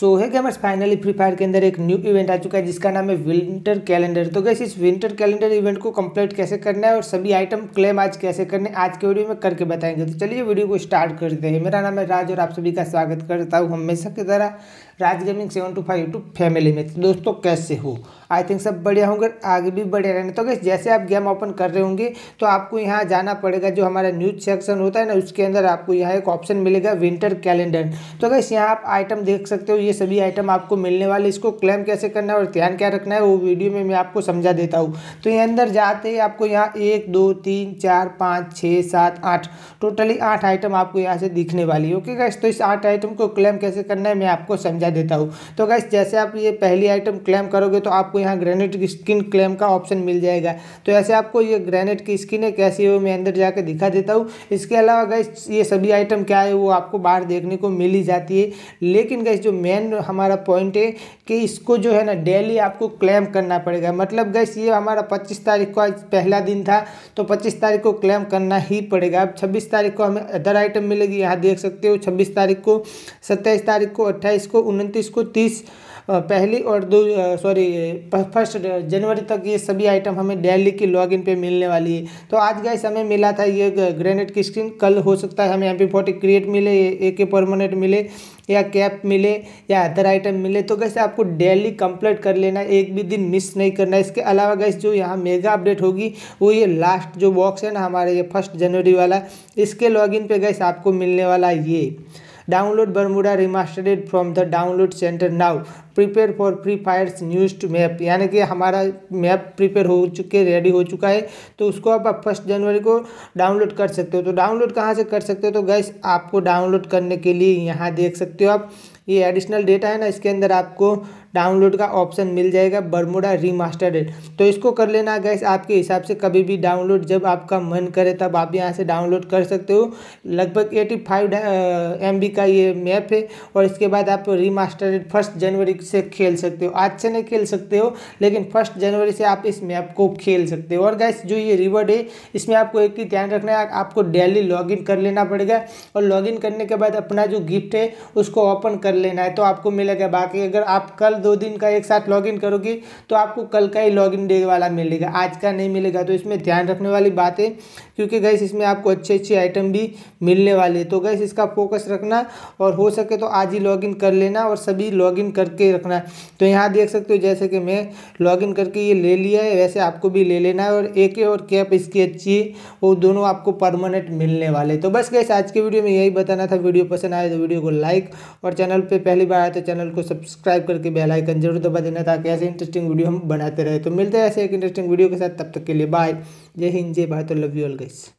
सो है gamers finally free fire के अंदर एक न्यू इवेंट आ चुका है जिसका नाम है विंटर कैलेंडर तो गैस इस विंटर कैलेंडर इवेंट को कंप्लीट कैसे करना है और सभी आइटम क्लेम आज कैसे करने आज के वीडियो में करके बताएंगे तो चलिए वीडियो को स्टार्ट करते हैं मेरा नाम है राज और आप सभी का स्वागत करता हूँ हमेशा की तरह Raj gaming seven two five YouTube family में तो दोस्तों कैसे हो आई थिंक सब बढ़िया होंगे आगे भी बढ़िया रहने तो गैस जैसे आप गेम ओपन कर रहे होंगे तो आपको यहाँ जाना पड़ेगा जो हमारा न्यूज सेक्शन होता है ना उसके अंदर आपको यहाँ एक ऑप्शन मिलेगा विंटर कैलेंडर तो गैस यहाँ आप आइटम देख सकते हो ये सभी आइटम आपको मिलने वाले इसको क्लेम कैसे करना है और ध्यान क्या रखना है वो वीडियो में मैं आपको समझा देता हूँ तो ये अंदर जाते ही आपको यहाँ एक दो तीन चार पाँच छः सात आठ टोटली आठ आइटम आपको यहाँ से दिखने वाली है ओके गैस तो इस आठ आइटम को क्लेम कैसे करना है मैं आपको समझा देता हूँ तो गैस जैसे आप ये पहली आइटम क्लेम करोगे तो आपको यहाँ ग्रेनेट की स्किन क्लेम का ऑप्शन मिल जाएगा तो ऐसे आपको ये ग्रेनेट की स्किन है कैसी हो मैं अंदर जाकर दिखा देता हूँ इसके अलावा गैस ये सभी आइटम क्या है वो आपको बाहर देखने को मिल ही जाती है लेकिन गैस जो मेन मेन हमारा पॉइंट है कि इसको जो है ना डेली आपको क्लेम करना पड़ेगा मतलब गैस ये हमारा पच्चीस तारीख को आज पहला दिन था तो पच्चीस तारीख को क्लेम करना ही पड़ेगा अब छब्बीस तारीख को हमें अदर आइटम मिलेगी यहाँ देख सकते हो छब्बीस तारीख को सत्ताईस तारीख को अट्ठाईस को उनतीस को तीस पहली और दो सॉरी फर्स्ट जनवरी तक ये सभी आइटम हमें डेली की लॉगिन पे मिलने वाली है तो आज का हमें मिला था ये ग्रेनेड की स्क्रीन कल हो सकता है हमें एम पी क्रिएट मिले ए के परमानेंट मिले या कैप मिले या अदर आइटम मिले तो कैसे आपको डेली कंप्लीट कर लेना है एक भी दिन मिस नहीं करना है इसके अलावा गैस जो यहाँ मेगा अपडेट होगी वो ये लास्ट जो बॉक्स है ना हमारे ये फर्स्ट जनवरी वाला इसके लॉगिन पे गैस आपको मिलने वाला ये download Bermuda remastered from the download center now prepare for free fire news map यानी कि हमारा मैप प्रिपेयर हो चुके रेडी हो चुका है तो उसको आप फर्स्ट जनवरी को डाउनलोड कर सकते हो तो डाउनलोड कहाँ से कर सकते हो तो गैस आपको डाउनलोड करने के लिए यहाँ देख सकते हो आप ये एडिशनल डेटा है ना इसके अंदर आपको डाउनलोड का ऑप्शन मिल जाएगा बर्मुडा रीमास्टर्ड तो इसको कर लेना गैस आपके हिसाब से कभी भी डाउनलोड जब आपका मन करे तब आप यहाँ से डाउनलोड कर सकते हो लगभग एटी फाइव एम का ये मैप है और इसके बाद आप रीमास्टर्ड फर्स्ट जनवरी से खेल सकते हो आज से नहीं खेल सकते हो लेकिन फर्स्ट जनवरी से आप इस मैप को खेल सकते हो और गैस जो ये रिवर्ड है इसमें आपको एक ही ध्यान रखना है आपको डेली लॉगिन कर लेना पड़ेगा और लॉगिन करने के बाद अपना जो गिफ्ट है उसको ओपन कर लेना है तो आपको मिलेगा बाकी अगर आप कल दो दिन का एक साथ लॉगिन करोगे तो आपको कल का ही लॉगिन डे वाला मिलेगा आज का नहीं मिलेगा तो इसमें ध्यान रखने वाली बात है क्योंकि गैस इसमें आपको अच्छे अच्छे आइटम भी मिलने वाले तो गैस इसका फोकस रखना और हो सके तो आज ही लॉगिन कर लेना और सभी लॉगिन करके रखना है तो यहाँ देख सकते हो जैसे कि मैं लॉगिन करके ये ले लिया है वैसे आपको भी ले लेना है और ए के और कैप इसकी अच्छी वो दोनों आपको परमानेंट मिलने वाले तो बस कैसे आज के वीडियो में यही बताना था वीडियो पसंद आए तो वीडियो को लाइक और चैनल पर पहली बार आए तो चैनल को सब्सक्राइब करके बेलाइकन जरूर दबा देना ताकि ऐसे इंटरेस्टिंग वीडियो हम बनाते रहे तो मिलते हैं ऐसे एक इंटरेस्टिंग वीडियो के साथ तब तक के लिए बाय जय हिंद जय भारत लव यू ऑल गई